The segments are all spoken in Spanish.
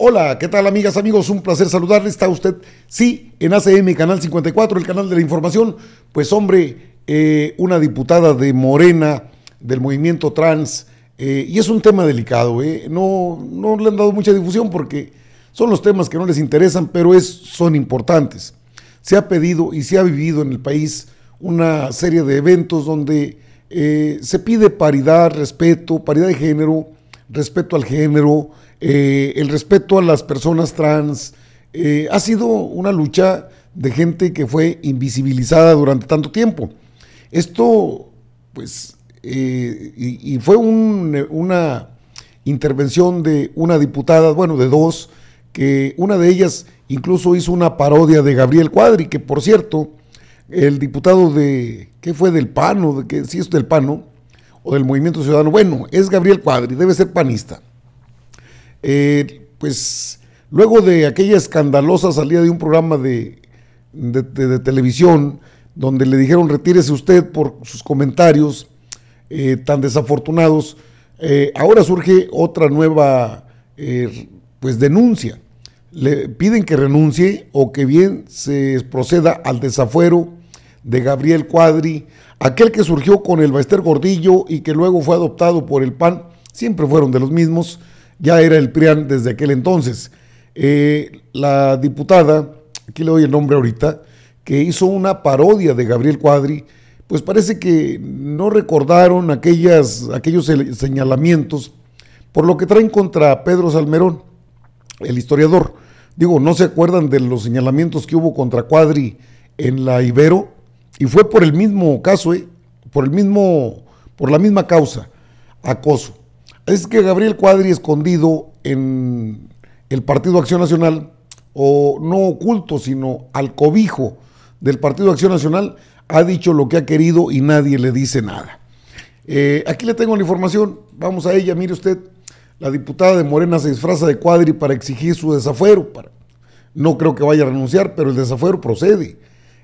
Hola, ¿qué tal amigas, amigos? Un placer saludarles. Está usted, sí, en ACM, Canal 54, el canal de la información. Pues hombre, eh, una diputada de Morena, del movimiento trans, eh, y es un tema delicado, eh. no, no le han dado mucha difusión porque son los temas que no les interesan, pero es, son importantes. Se ha pedido y se ha vivido en el país una serie de eventos donde eh, se pide paridad, respeto, paridad de género, respeto al género, eh, el respeto a las personas trans. Eh, ha sido una lucha de gente que fue invisibilizada durante tanto tiempo. Esto, pues, eh, y, fue una intervención de una diputada, bueno, de dos, que una de ellas incluso hizo una parodia de Gabriel Cuadri, que por cierto, el diputado de, ¿qué fue del Pano, de, que, sí, es del Pano, del movimiento ciudadano. Bueno, es Gabriel Cuadri, debe ser panista. Eh, pues luego de aquella escandalosa salida de un programa de, televisión, donde le dijeron retírese usted por sus comentarios eh, tan desafortunados, eh, ahora surge otra nueva pues denuncia. Le piden que renuncie o que bien se proceda al desafuero de Gabriel Cuadri Aquel que surgió con el Baester Gordillo y que luego fue adoptado por el PAN, siempre fueron de los mismos, ya era el PRIAN desde aquel entonces. Eh, la diputada, aquí le doy el nombre ahorita, que hizo una parodia de Gabriel Cuadri, pues parece que no recordaron aquellas, aquellos señalamientos por lo que traen contra Pedro Salmerón, el historiador. Digo, ¿no se acuerdan de los señalamientos que hubo contra Cuadri en la Ibero? Y fue por el mismo caso, eh, por, el mismo, por la misma causa, acoso. Es que Gabriel Cuadri escondido en el Partido Acción Nacional, o no oculto, sino al cobijo del Partido Acción Nacional, ha dicho lo que ha querido y nadie le dice nada. Eh, aquí le tengo la información, vamos a ella, mire usted, la diputada de Morena se disfraza de Cuadri para exigir su desafuero, no creo que vaya a renunciar, pero el desafuero procede.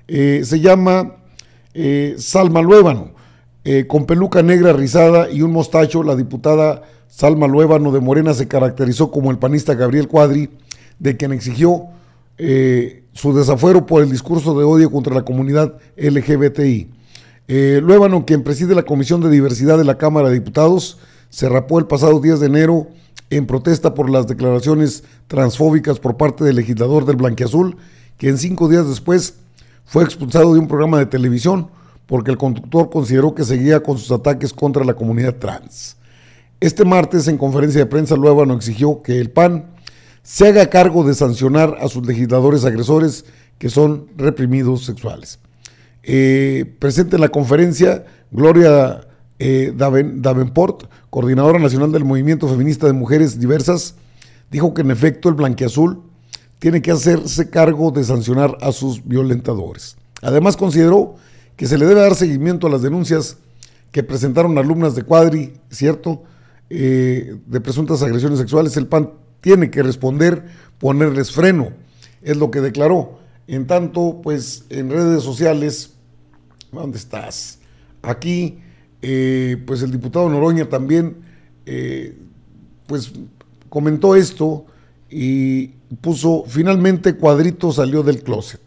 Eh, se llama eh, Salma Luébano, eh, con peluca negra rizada y un mostacho, la diputada Salma Luébano de Morena se caracterizó como el panista Gabriel Cuadri, de quien exigió eh, su desafuero por el discurso de odio contra la comunidad LGBTI. Luébano, quien preside la Comisión de Diversidad de la Cámara de Diputados, se rapó el pasado 10 de enero en protesta por las declaraciones transfóbicas por parte del legislador del Blanquiazul, en cinco días después fue expulsado de un programa de televisión porque el conductor consideró que seguía con sus ataques contra la comunidad trans. Este martes, en conferencia de prensa, no exigió que el PAN se haga cargo de sancionar a sus legisladores agresores que son reprimidos sexuales. Eh, presente en la conferencia, Gloria eh, Davenport, coordinadora nacional del Movimiento Feminista de Mujeres Diversas, dijo que en efecto el blanqueazul tiene que hacerse cargo de sancionar a sus violentadores. Además, consideró que se le debe dar seguimiento a las denuncias que presentaron alumnas de Cuadri, ¿cierto? Eh, de presuntas agresiones sexuales. El PAN tiene que responder, ponerles freno, es lo que declaró. En tanto, pues en redes sociales, ¿dónde estás? Aquí, eh, pues el diputado Noroña también, eh, pues comentó esto y puso, finalmente Cuadrito salió del closet.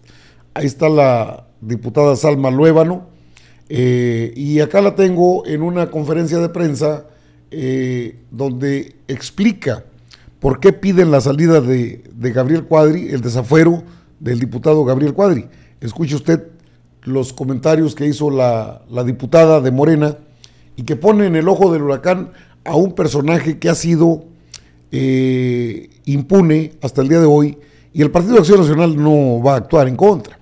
Ahí está la diputada Salma Luébano, eh, y acá la tengo en una conferencia de prensa eh, donde explica por qué piden la salida de, Gabriel Cuadri, el desafuero del diputado Gabriel Cuadri. Escuche usted los comentarios que hizo la, la, diputada de Morena y que pone en el ojo del huracán a un personaje que ha sido eh, impune hasta el día de hoy y el Partido de Acción Nacional no va a actuar en contra.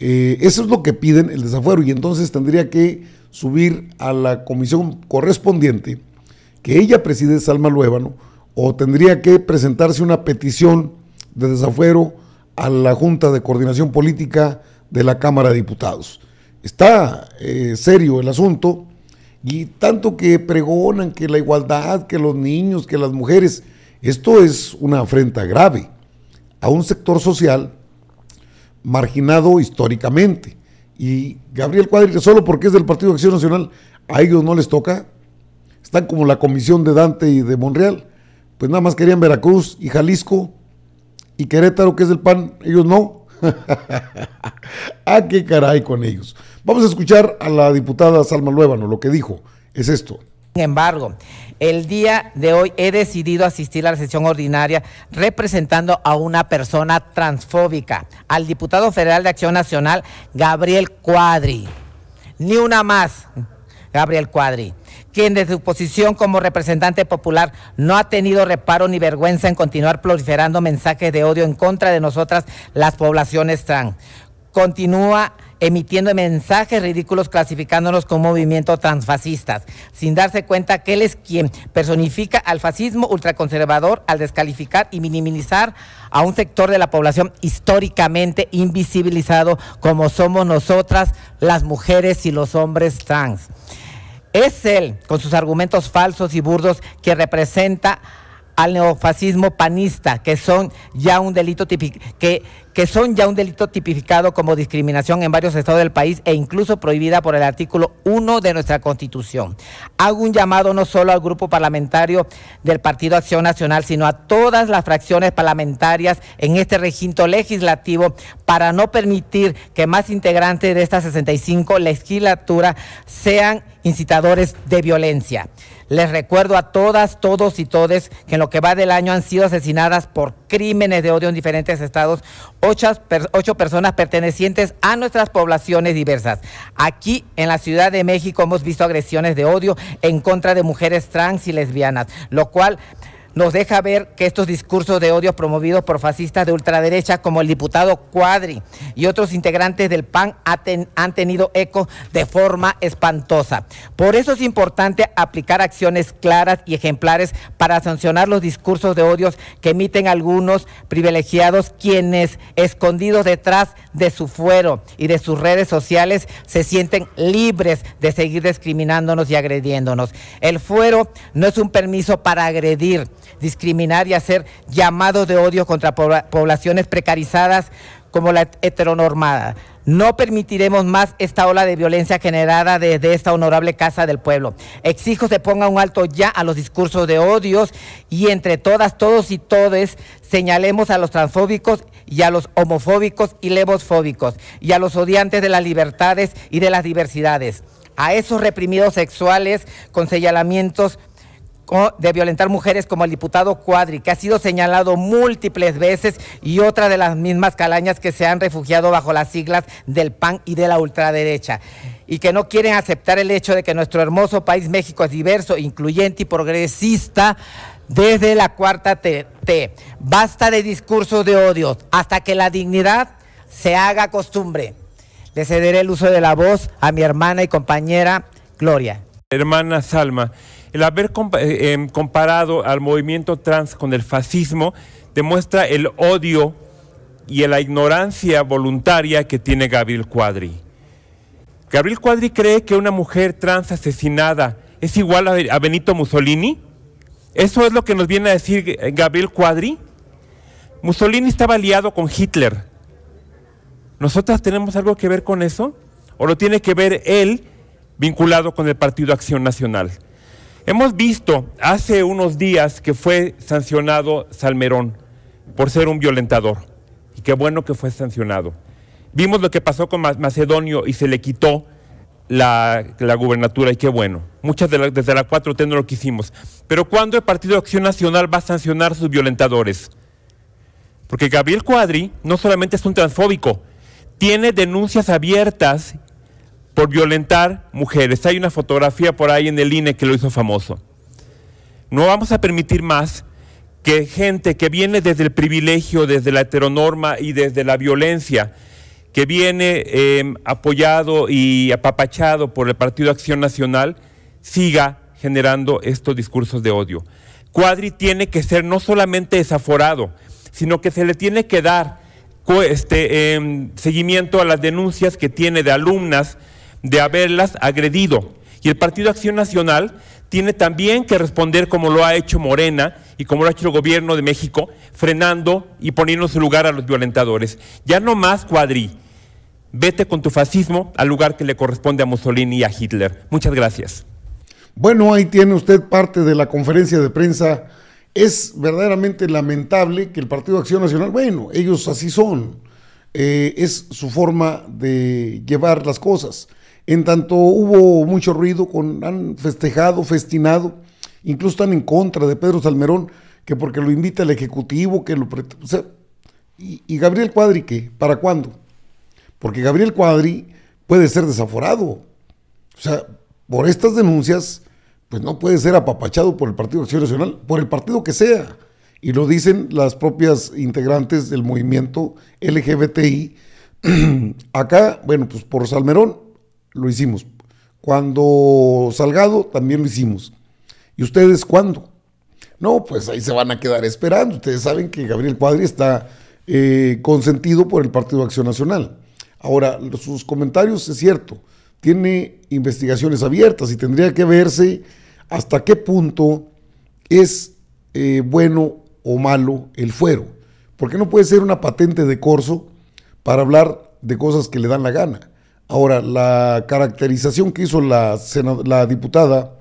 Eh, eso es lo que piden el desafuero y entonces tendría que subir a la comisión correspondiente que ella preside Salma Luébano o tendría que presentarse una petición de desafuero a la Junta de Coordinación Política de la Cámara de Diputados. Está eh, serio el asunto y tanto que pregonan que la igualdad, que los niños, que las mujeres, esto es una afrenta grave a un sector social marginado históricamente. Y Gabriel Cuadri, solo porque es del Partido de Acción Nacional, a ellos no les toca. Están como la comisión de Dante y de Monreal. Pues nada más querían Veracruz y Jalisco y Querétaro, que es el PAN, ellos no a ah, qué caray con ellos. Vamos a escuchar a la diputada Salma Luevano lo que dijo es esto. Sin embargo, el día de hoy he decidido asistir a la sesión ordinaria representando a una persona transfóbica, al diputado federal de Acción Nacional, Gabriel Cuadri. Ni una más, Gabriel Cuadri quien desde su posición como representante popular no ha tenido reparo ni vergüenza en continuar proliferando mensajes de odio en contra de nosotras, las poblaciones trans. Continúa emitiendo mensajes ridículos clasificándonos como movimiento transfascistas, sin darse cuenta que él es quien personifica al fascismo ultraconservador al descalificar y minimizar a un sector de la población históricamente invisibilizado como somos nosotras, las mujeres y los hombres trans. Es él, con sus argumentos falsos y burdos, que representa al neofascismo panista, que son ya un delito que, que son ya un delito tipificado como discriminación en varios estados del país e incluso prohibida por el artículo 1 de nuestra Constitución. Hago un llamado no solo al grupo parlamentario del Partido Acción Nacional, sino a todas las fracciones parlamentarias en este recinto legislativo para no permitir que más integrantes de esta 65 legislatura sean incitadores de violencia. Les recuerdo a todas, todos y todes que en lo que va del año han sido asesinadas por crímenes de odio en diferentes estados ocho, ocho personas pertenecientes a nuestras poblaciones diversas. Aquí en la Ciudad de México hemos visto agresiones de odio en contra de mujeres trans y lesbianas, lo cual nos deja ver que estos discursos de odio promovidos por fascistas de ultraderecha como el diputado Cuadri y otros integrantes del PAN han tenido eco de forma espantosa. Por eso es importante aplicar acciones claras y ejemplares para sancionar los discursos de odio que emiten algunos privilegiados quienes, escondidos detrás de su fuero y de sus redes sociales, se sienten libres de seguir discriminándonos y agrediéndonos. El fuero no es un permiso para agredir, discriminar y hacer llamados de odio contra poblaciones precarizadas como la heteronormada. No permitiremos más esta ola de violencia generada desde esta honorable Casa del Pueblo. Exijo se ponga un alto ya a los discursos de odios y entre todas, todos y todes señalemos a los transfóbicos y a los homofóbicos y levosfóbicos y a los odiantes de las libertades y de las diversidades. A esos reprimidos sexuales con señalamientos de violentar mujeres como el diputado Cuadri, que ha sido señalado múltiples veces y otra de las mismas calañas que se han refugiado bajo las siglas del PAN y de la ultraderecha y que no quieren aceptar el hecho de que nuestro hermoso país México es diverso, incluyente y progresista desde la cuarta T. Basta de discursos de odio hasta que la dignidad se haga costumbre. Le cederé el uso de la voz a mi hermana y compañera Gloria. Hermana Salma. El haber eh, em, comparado al movimiento trans con el fascismo demuestra el odio y la ignorancia voluntaria que tiene Gabriel Cuadri. Gabriel Cuadri cree que una mujer trans asesinada es igual a Benito Mussolini. ¿Eso es lo que nos viene a decir eh, Gabriel Cuadri? Mussolini estaba aliado con Hitler. ¿Nosotras tenemos algo que ver con eso? ¿O lo tiene que ver él vinculado con el Partido Acción Nacional? Hemos visto hace unos días que fue sancionado Salmerón por ser un violentador. Y qué bueno que fue sancionado. Vimos lo que pasó con Macedonio y se le quitó la, la gubernatura y qué bueno. Muchas de desde la 4T no lo quisimos. Pero ¿cuándo el Partido de Acción Nacional va a sancionar a sus violentadores? Porque Gabriel Cuadri no solamente es un transfóbico, tiene denuncias abiertas por violentar mujeres. Hay una fotografía por ahí en el INE que lo hizo famoso. No vamos a permitir más que gente que viene desde el privilegio, desde la heteronorma y desde la violencia, que viene em, apoyado y apapachado por el Partido Acción Nacional, siga generando estos discursos de odio. Cuadri tiene que ser no solamente desaforado, sino que se le tiene que dar este, em, seguimiento a las denuncias que tiene de alumnas, de haberlas agredido. Y el Partido Acción Nacional tiene también que responder como lo ha hecho Morena y como lo ha hecho el gobierno de México, frenando y poniendo su lugar a los violentadores. Ya no más Cuadri, Vete con tu fascismo al lugar que le corresponde a Mussolini y a Hitler. Muchas gracias. Bueno, ahí tiene usted parte de la conferencia de prensa. Es verdaderamente lamentable que el Partido Acción Nacional, bueno, ellos así son. Eh, es su forma de llevar las cosas. En tanto hubo mucho ruido, con, han festejado, festinado, incluso están en contra de Pedro Salmerón, que porque lo invita el Ejecutivo, que lo... O sea, y, Gabriel Cuadri qué? ¿Para cuándo? Porque Gabriel Cuadri puede ser desaforado. O sea, por estas denuncias, pues no puede ser apapachado por el Partido Nacional, por el partido que sea. Y lo dicen las propias integrantes del movimiento LGBTI. Acá, bueno, pues por Salmerón lo hicimos. Cuando Salgado, también lo hicimos. ¿Y ustedes cuándo? No, pues ahí se van a quedar esperando. Ustedes saben que Gabriel Cuadri está eh, consentido por el Partido Acción Nacional. Ahora, sus comentarios es cierto, tiene investigaciones abiertas y tendría que verse hasta qué punto es eh, bueno o malo el fuero. Porque no puede ser una patente de corso para hablar de cosas que le dan la gana. Ahora, la caracterización que hizo la, diputada,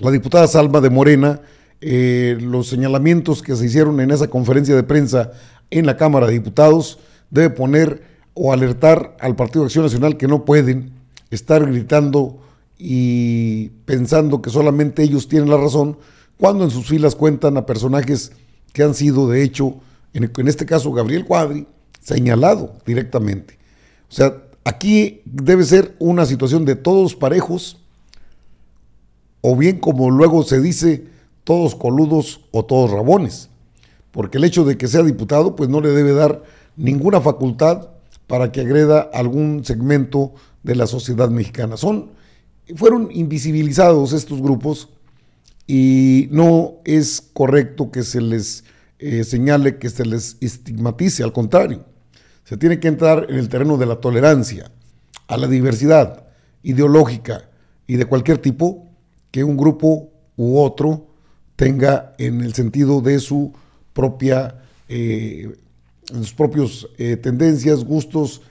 la diputada Salma de Morena, eh, los señalamientos que se hicieron en esa conferencia de prensa en la Cámara de Diputados, debe poner o alertar al Partido de Acción Nacional que no pueden estar gritando y pensando que solamente ellos tienen la razón, cuando en sus filas cuentan a personajes que han sido, de hecho, en, este caso Gabriel Cuadri, señalado directamente. O sea, Aquí debe ser una situación de todos parejos, o bien como luego se dice, todos coludos o todos rabones, porque el hecho de que sea diputado pues no le debe dar ninguna facultad para que agreda algún segmento de la sociedad mexicana. Son, fueron invisibilizados estos grupos y no es correcto que se les eh, señale, que se les estigmatice, al contrario. Se tiene que entrar en el terreno de la tolerancia, a la diversidad ideológica y de cualquier tipo que un grupo u otro tenga en el sentido de su propia, eh, sus propias eh, tendencias, gustos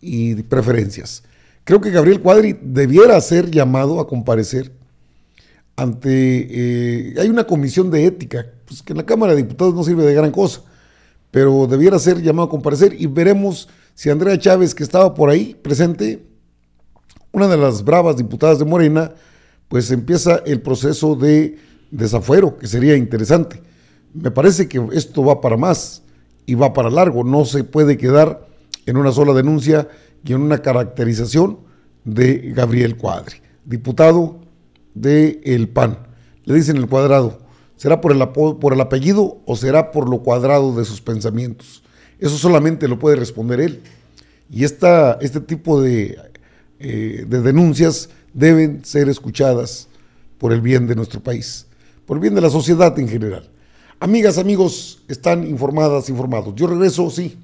y preferencias. Creo que Gabriel Cuadri debiera ser llamado a comparecer ante... Eh, hay una comisión de ética, pues que en la Cámara de Diputados no sirve de gran cosa pero debiera ser llamado a comparecer y veremos si Andrea Chávez, que estaba por ahí presente, una de las bravas diputadas de Morena, pues empieza el proceso de desafuero, que sería interesante. Me parece que esto va para más y va para largo, no se puede quedar en una sola denuncia y en una caracterización de Gabriel Cuadri, diputado del El PAN. Le dicen el cuadrado, ¿Será por el, por el apellido o será por lo cuadrado de sus pensamientos? Eso solamente lo puede responder él. Y este tipo de, eh, de denuncias deben ser escuchadas por el bien de nuestro país, por el bien de la sociedad en general. Amigas, amigos, están informadas, informados. Yo regreso, sí,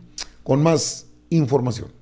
con más información.